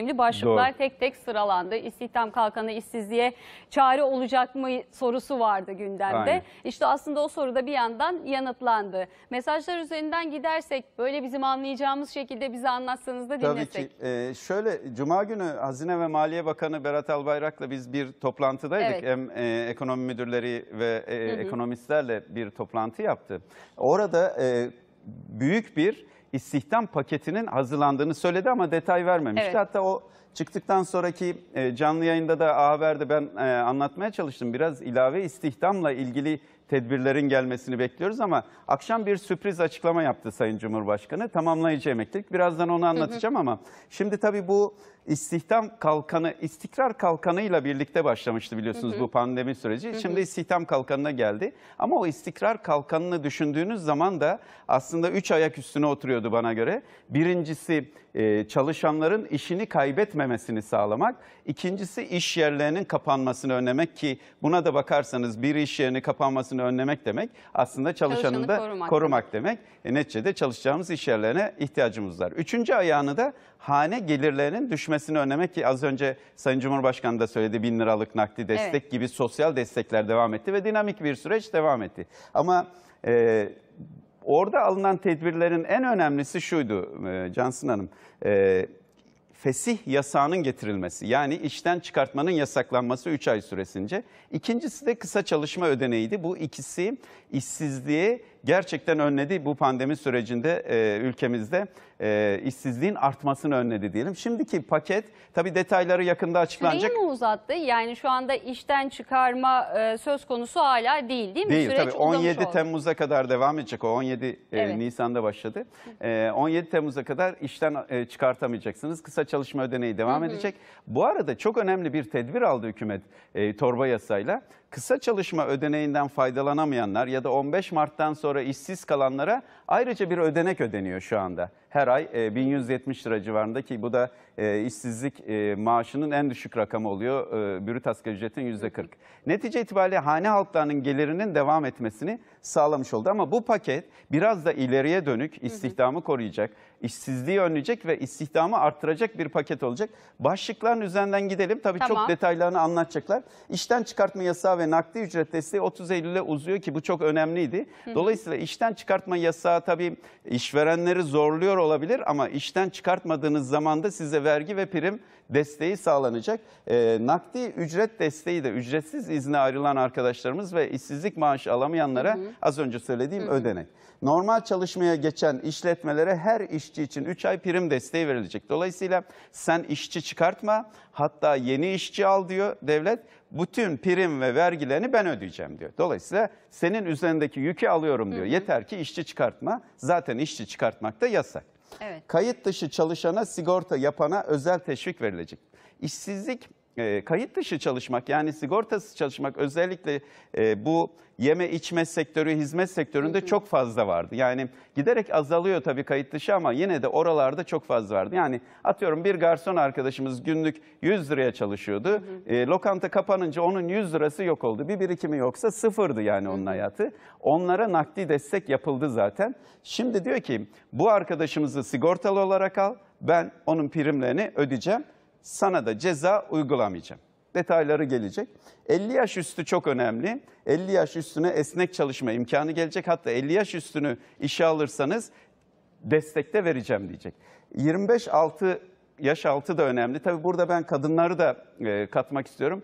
Önemli başlıklar Doğru. tek tek sıralandı. İstihdam kalkanı işsizliğe çare olacak mı sorusu vardı gündemde. Aynen. İşte aslında o soruda bir yandan yanıtlandı. Mesajlar üzerinden gidersek böyle bizim anlayacağımız şekilde bize anlatsanız da dinlesek. Tabii ki. Ee, şöyle Cuma günü Hazine ve Maliye Bakanı Berat Albayrak'la biz bir toplantıdaydık. Evet. Hem e, ekonomi müdürleri ve e, hı hı. ekonomistlerle bir toplantı yaptı. Orada... E, büyük bir istihdam paketinin hazırlandığını söyledi ama detay vermemişti. Evet. Hatta o çıktıktan sonraki e, canlı yayında da A Haber'de ben e, anlatmaya çalıştım. Biraz ilave istihdamla ilgili tedbirlerin gelmesini bekliyoruz ama akşam bir sürpriz açıklama yaptı Sayın Cumhurbaşkanı. Tamamlayıcı emeklilik. Birazdan onu anlatacağım ama şimdi tabii bu istihdam kalkanı, istikrar kalkanıyla birlikte başlamıştı biliyorsunuz bu pandemi süreci. Şimdi istihdam kalkanına geldi. Ama o istikrar kalkanını düşündüğünüz zaman da aslında üç ayak üstüne oturuyordu bana göre. Birincisi e, çalışanların işini kaybetmemesini sağlamak. ikincisi iş yerlerinin kapanmasını önlemek ki buna da bakarsanız bir iş yerinin kapanması artmasını önlemek demek aslında çalışanını, da korumak, korumak demek. E, neticede çalışacağımız iş yerlerine ihtiyacımız var. Üçüncü ayağını da hane gelirlerinin düşmesini önlemek ki az önce Sayın Cumhurbaşkanı da söyledi bin liralık nakdi destek evet. gibi sosyal destekler devam etti ve dinamik bir süreç devam etti. Ama e, orada alınan tedbirlerin en önemlisi şuydu e, Cansın Hanım. E, fesih yasağının getirilmesi yani işten çıkartmanın yasaklanması 3 ay süresince. İkincisi de kısa çalışma ödeneğiydi. Bu ikisi işsizliği gerçekten önledi bu pandemi sürecinde e, ülkemizde e, işsizliğin artmasını önledi diyelim. Şimdiki paket tabi detayları yakında açıklanacak. Süreyi mi uzattı? Yani şu anda işten çıkarma e, söz konusu hala değil değil mi? Değil Süreç tabii 17 oldu. Temmuz'a kadar devam edecek. O 17 e, evet. e, Nisan'da başladı. E, 17 Temmuz'a kadar işten e, çıkartamayacaksınız. Kısa çalışma ödeneği devam hı hı. edecek. Bu arada çok önemli bir tedbir aldı hükümet e, torba yasayla. Kısa çalışma ödeneğinden faydalanamayanlar ya da 15 Mart'tan sonra işsiz kalanlara ayrıca bir ödenek ödeniyor şu anda her ay 1170 e, lira civarında ki bu da e, işsizlik e, maaşının en düşük rakamı oluyor. Brüt asgari ücretin %40. Netice itibariyle hane halklarının gelirinin devam etmesini sağlamış oldu. Ama bu paket biraz da ileriye dönük istihdamı koruyacak, işsizliği önleyecek ve istihdamı arttıracak bir paket olacak. Başlıkların üzerinden gidelim. Tabii Tamam. çok detaylarını anlatacaklar. İşten çıkartma yasağı ve nakdi ücret desteği 30 Eylül'e uzuyor ki bu çok önemliydi. Dolayısıyla işten çıkartma yasağı tabii işverenleri zorluyor olabilir ama işten çıkartmadığınız zaman da size vergi ve prim desteği sağlanacak. E, nakdi ücret desteği de ücretsiz izne ayrılan arkadaşlarımız ve işsizlik maaşı alamayanlara hı hı. az önce söylediğim hı hı. ödenek. Normal çalışmaya geçen işletmelere her işçi için 3 ay prim desteği verilecek. Dolayısıyla sen işçi çıkartma hatta yeni işçi al diyor devlet. Bütün prim ve vergilerini ben ödeyeceğim diyor. Dolayısıyla senin üzerindeki yükü alıyorum diyor. Hı hı. Yeter ki işçi çıkartma. Zaten işçi çıkartmak da yasak. Evet. Kayıt dışı çalışana, sigorta yapana özel teşvik verilecek. İşsizlik e, kayıt dışı çalışmak yani sigortası çalışmak özellikle e, bu yeme içme sektörü, hizmet sektöründe hı hı. çok fazla vardı. Yani giderek azalıyor tabii kayıt dışı ama yine de oralarda çok fazla vardı. Yani atıyorum bir garson arkadaşımız günlük 100 liraya çalışıyordu. Hı hı. E, lokanta kapanınca onun 100 lirası yok oldu. Bir birikimi yoksa sıfırdı yani onun hı hı. hayatı. Onlara nakdi destek yapıldı zaten. Şimdi diyor ki bu arkadaşımızı sigortalı olarak al ben onun primlerini ödeyeceğim sana da ceza uygulamayacağım. Detayları gelecek. 50 yaş üstü çok önemli. 50 yaş üstüne esnek çalışma imkanı gelecek. Hatta 50 yaş üstünü işe alırsanız destekte vereceğim diyecek. 25 6 yaş altı da önemli. Tabii burada ben kadınları da e, katmak istiyorum.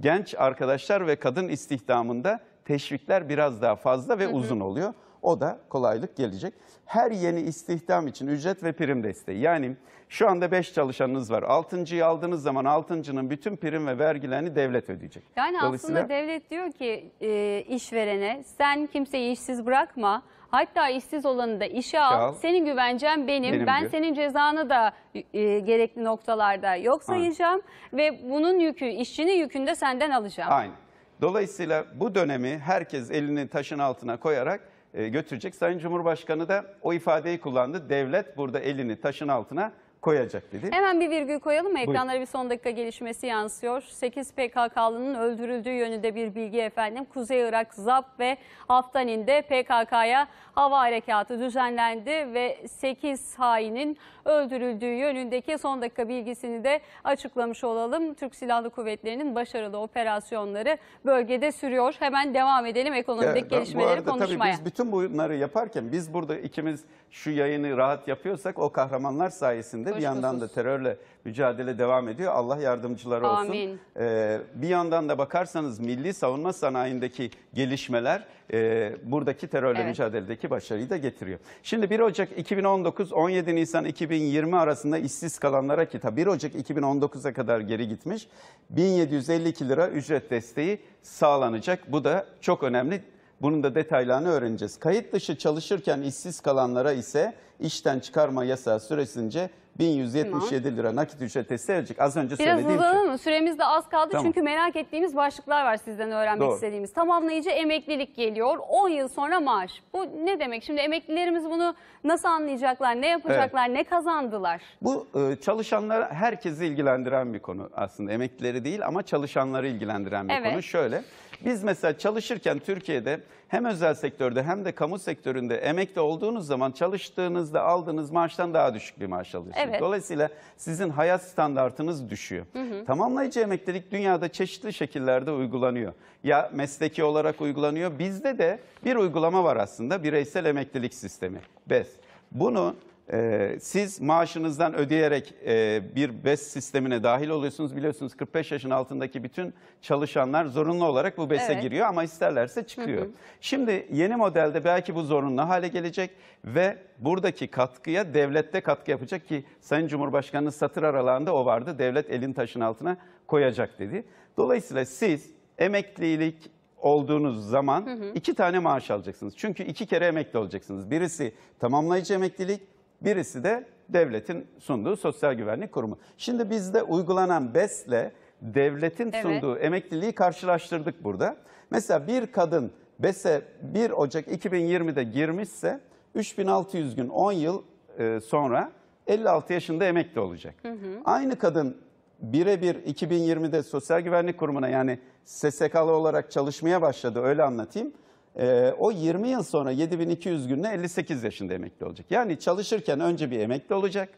Genç arkadaşlar ve kadın istihdamında teşvikler biraz daha fazla ve hı hı. uzun oluyor. O da kolaylık gelecek. Her yeni istihdam için ücret ve prim desteği. Yani şu anda 5 çalışanınız var. 6.yı aldığınız zaman 6.'nın bütün prim ve vergilerini devlet ödeyecek. Yani Dolayısıyla... aslında devlet diyor ki e, işverene sen kimseyi işsiz bırakma. Hatta işsiz olanı da işe al. al. Senin güvencen benim. benim ben diyor. senin cezanı da e, gerekli noktalarda yok sayacağım. Ha. Ve bunun yükü, işçinin yükünde senden alacağım. Aynen. Dolayısıyla bu dönemi herkes elini taşın altına koyarak e, götürecek. Sayın Cumhurbaşkanı da o ifadeyi kullandı. Devlet burada elini taşın altına koyacak dedi. Hemen bir virgül koyalım mı? Ekranlara bir son dakika gelişmesi yansıyor. 8 PKK'lının öldürüldüğü yönünde bir bilgi efendim. Kuzey Irak, ZAP ve Aftanin'de PKK'ya hava harekatı düzenlendi ve 8 hainin öldürüldüğü yönündeki son dakika bilgisini de açıklamış olalım. Türk Silahlı Kuvvetleri'nin başarılı operasyonları bölgede sürüyor. Hemen devam edelim ekonomik evet, gelişmeleri bu arada konuşmaya. Tabii biz bütün bunları yaparken biz burada ikimiz şu yayını rahat yapıyorsak o kahramanlar sayesinde içinde bir yandan da terörle mücadele devam ediyor. Allah yardımcıları olsun. Ee, bir yandan da bakarsanız milli savunma sanayindeki gelişmeler e, buradaki terörle evet. mücadeledeki başarıyı da getiriyor. Şimdi 1 Ocak 2019-17 Nisan 2020 arasında işsiz kalanlara ki 1 Ocak 2019'a kadar geri gitmiş 1752 lira ücret desteği sağlanacak. Bu da çok önemli. Bunun da detaylarını öğreneceğiz. Kayıt dışı çalışırken işsiz kalanlara ise işten çıkarma yasağı süresince 1177 lira nakit ücrete serecek. Az önce Biraz söylediğim şey. mı? Süremiz de az kaldı tamam. çünkü merak ettiğimiz başlıklar var sizden öğrenmek Doğru. istediğimiz. Tamamlayıcı emeklilik geliyor. 10 yıl sonra maaş. Bu ne demek? Şimdi emeklilerimiz bunu nasıl anlayacaklar? Ne yapacaklar? Evet. Ne kazandılar? Bu e, çalışanlar herkesi ilgilendiren bir konu aslında. Emeklileri değil ama çalışanları ilgilendiren bir evet. konu. Şöyle. Biz mesela çalışırken Türkiye'de hem özel sektörde hem de kamu sektöründe emekli olduğunuz zaman çalıştığınızda aldığınız maaştan daha düşük bir maaş alıyorsunuz. Evet. Dolayısıyla sizin hayat standartınız düşüyor. Hı hı. Tamamlayıcı emeklilik dünyada çeşitli şekillerde uygulanıyor. Ya mesleki olarak uygulanıyor. Bizde de bir uygulama var aslında bireysel emeklilik sistemi. BES. Bunu ee, siz maaşınızdan ödeyerek e, bir BES sistemine dahil oluyorsunuz. Biliyorsunuz 45 yaşın altındaki bütün çalışanlar zorunlu olarak bu BES'e Evet. giriyor ama isterlerse çıkıyor. Şimdi yeni modelde belki bu zorunlu hale gelecek ve buradaki katkıya devlette katkı yapacak ki Sayın Cumhurbaşkanı satır aralarında o vardı. Devlet elin taşın altına koyacak dedi. Dolayısıyla siz emeklilik olduğunuz zaman iki tane maaş alacaksınız. Çünkü iki kere emekli olacaksınız. Birisi tamamlayıcı emeklilik, Birisi de devletin sunduğu Sosyal Güvenlik Kurumu. Şimdi bizde uygulanan BES'le devletin evet. sunduğu emekliliği karşılaştırdık burada. Mesela bir kadın BES'e 1 Ocak 2020'de girmişse 3600 gün 10 yıl e, sonra 56 yaşında emekli olacak. Hı hı. Aynı kadın birebir 2020'de Sosyal Güvenlik Kurumu'na yani SSK'lı olarak çalışmaya başladı öyle anlatayım e, o 20 yıl sonra 7200 günde 58 yaşında emekli olacak. Yani çalışırken önce bir emekli olacak.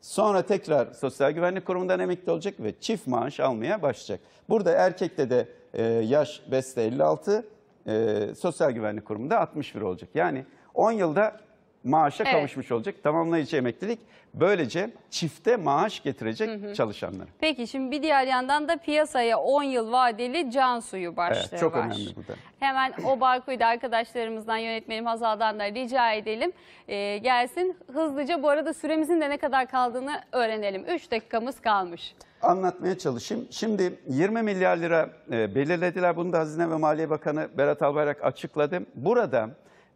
Sonra tekrar Sosyal Güvenlik Kurumu'ndan emekli olacak ve çift maaş almaya başlayacak. Burada erkekte de e, yaş BES'te 56, e, Sosyal Güvenlik Kurumu'nda 61 olacak. Yani 10 yılda maaşa Evet. kavuşmuş olacak. Tamamlayıcı emeklilik böylece çifte maaş getirecek çalışanlara. Peki şimdi bir diğer yandan da piyasaya 10 yıl vadeli can suyu başlığı Evet, çok var. önemli bu da. Hemen o barkoyu arkadaşlarımızdan yönetmenim Hazal'dan da rica edelim. Ee, gelsin hızlıca bu arada süremizin de ne kadar kaldığını öğrenelim. 3 dakikamız kalmış. Anlatmaya çalışayım. Şimdi 20 milyar lira e, belirlediler. Bunu da Hazine ve Maliye Bakanı Berat Albayrak açıkladı. Burada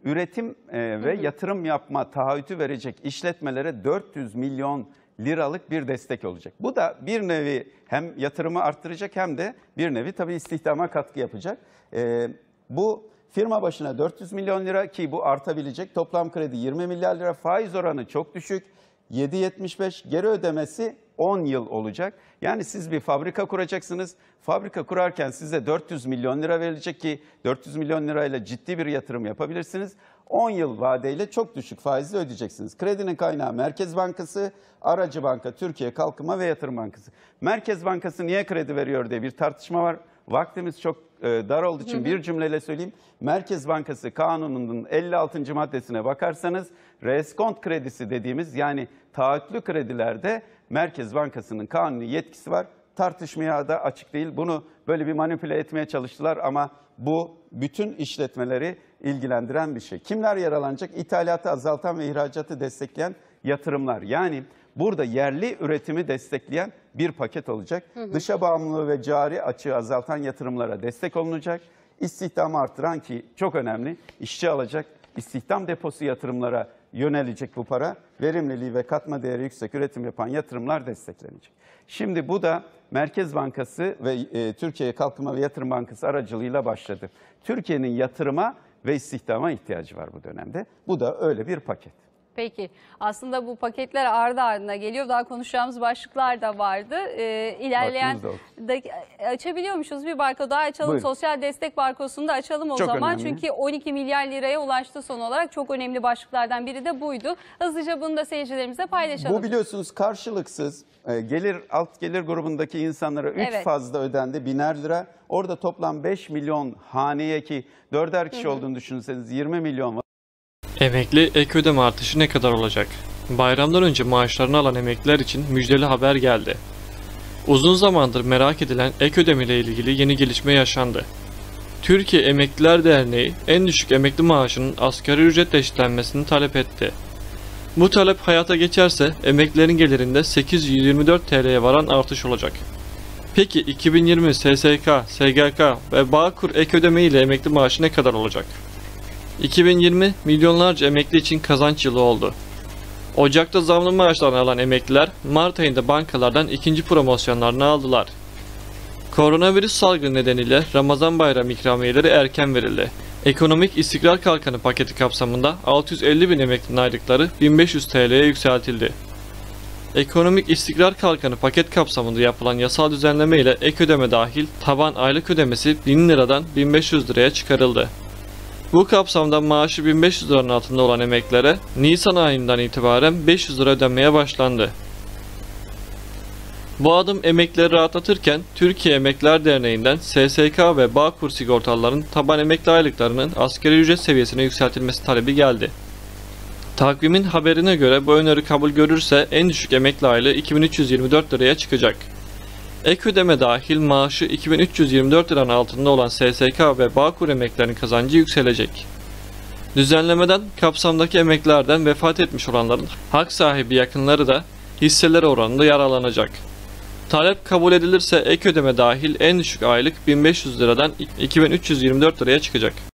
üretim e, ve hı hı. yatırım yapma taahhütü verecek işletmelere 400 milyon liralık bir destek olacak. Bu da bir nevi hem yatırımı arttıracak hem de bir nevi tabii istihdama katkı yapacak. E, bu firma başına 400 milyon lira ki bu artabilecek. Toplam kredi 20 milyar lira faiz oranı çok düşük. 7.75 geri ödemesi 10 yıl olacak. Yani siz bir fabrika kuracaksınız. Fabrika kurarken size 400 milyon lira verilecek ki 400 milyon lirayla ciddi bir yatırım yapabilirsiniz. 10 yıl vadeyle çok düşük faizi ödeyeceksiniz. Kredinin kaynağı Merkez Bankası, Aracı Banka, Türkiye Kalkınma ve Yatırım Bankası. Merkez Bankası niye kredi veriyor diye bir tartışma var. Vaktimiz çok e, dar olduğu için bir cümleyle söyleyeyim. Merkez Bankası kanununun 56. maddesine bakarsanız reskont kredisi dediğimiz yani taahhütlü kredilerde Merkez Bankası'nın kanuni yetkisi var. Tartışmaya da açık değil. Bunu böyle bir manipüle etmeye çalıştılar ama bu bütün işletmeleri ilgilendiren bir şey. Kimler yaralanacak? İthalatı azaltan ve ihracatı destekleyen yatırımlar. Yani burada yerli üretimi destekleyen bir paket olacak. Hı hı. Dışa bağımlılığı ve cari açığı azaltan yatırımlara destek olunacak. İstihdamı artıran ki çok önemli işçi alacak istihdam deposu yatırımlara yönelecek bu para. Verimliliği ve katma değeri yüksek üretim yapan yatırımlar desteklenecek. Şimdi bu da Merkez Bankası ve e, Türkiye Kalkınma ve Yatırım Bankası aracılığıyla başladı. Türkiye'nin yatırıma ve istihdama ihtiyacı var bu dönemde. Bu da öyle bir paket. Peki aslında bu paketler ardı ardına geliyor. Daha konuşacağımız başlıklar da vardı. Ee, ilerleyen da, e, açabiliyormuşuz bir barko daha açalım. Buyurun. Sosyal destek barkosunu da açalım o çok zaman. Önemli. Çünkü 12 milyar liraya ulaştı son olarak. Çok önemli başlıklardan biri de buydu. Hızlıca bunu da seyircilerimize paylaşalım. Bu biliyorsunuz karşılıksız e, gelir alt gelir grubundaki insanlara 3 evet. fazla ödendi biner lira. Orada toplam 5 milyon haneye ki 4'er kişi Hı -hı. olduğunu düşünseniz 20 milyon var. Emekli ek ödeme artışı ne kadar olacak? Bayramdan önce maaşlarını alan emekliler için müjdeli haber geldi. Uzun zamandır merak edilen ek ödeme ile ilgili yeni gelişme yaşandı. Türkiye Emekliler Derneği en düşük emekli maaşının asgari ücretle eşitlenmesini talep etti. Bu talep hayata geçerse emeklilerin gelirinde 824 TL'ye varan artış olacak. Peki 2020 SSK, SGK ve Bağkur ek ödeme ile emekli maaşı ne kadar olacak? 2020 milyonlarca emekli için kazanç yılı oldu. Ocak'ta zamlı maaşlarını alan emekliler Mart ayında bankalardan ikinci promosyonlarını aldılar. Koronavirüs salgını nedeniyle Ramazan bayramı ikramiyeleri erken verildi. Ekonomik istikrar kalkanı paketi kapsamında 650 bin emeklinin aylıkları 1500 TL'ye yükseltildi. Ekonomik istikrar kalkanı paket kapsamında yapılan yasal düzenleme ile ek ödeme dahil taban aylık ödemesi 1000 liradan 1500 liraya çıkarıldı. Bu kapsamda maaşı 1500 liranın altında olan emeklere Nisan ayından itibaren 500 lira ödenmeye başlandı. Bu adım emekleri rahatlatırken Türkiye Emekler Derneği'nden SSK ve Bağkur sigortalarının taban emekli aylıklarının askeri ücret seviyesine yükseltilmesi talebi geldi. Takvimin haberine göre bu öneri kabul görürse en düşük emekli aylığı 2324 liraya çıkacak. Ek ödeme dahil maaşı 2324 liranın altında olan SSK ve Bağkur emeklilerinin kazancı yükselecek. Düzenlemeden kapsamdaki emeklerden vefat etmiş olanların hak sahibi yakınları da hisseler oranında yaralanacak. Talep kabul edilirse ek ödeme dahil en düşük aylık 1500 liradan 2324 liraya çıkacak.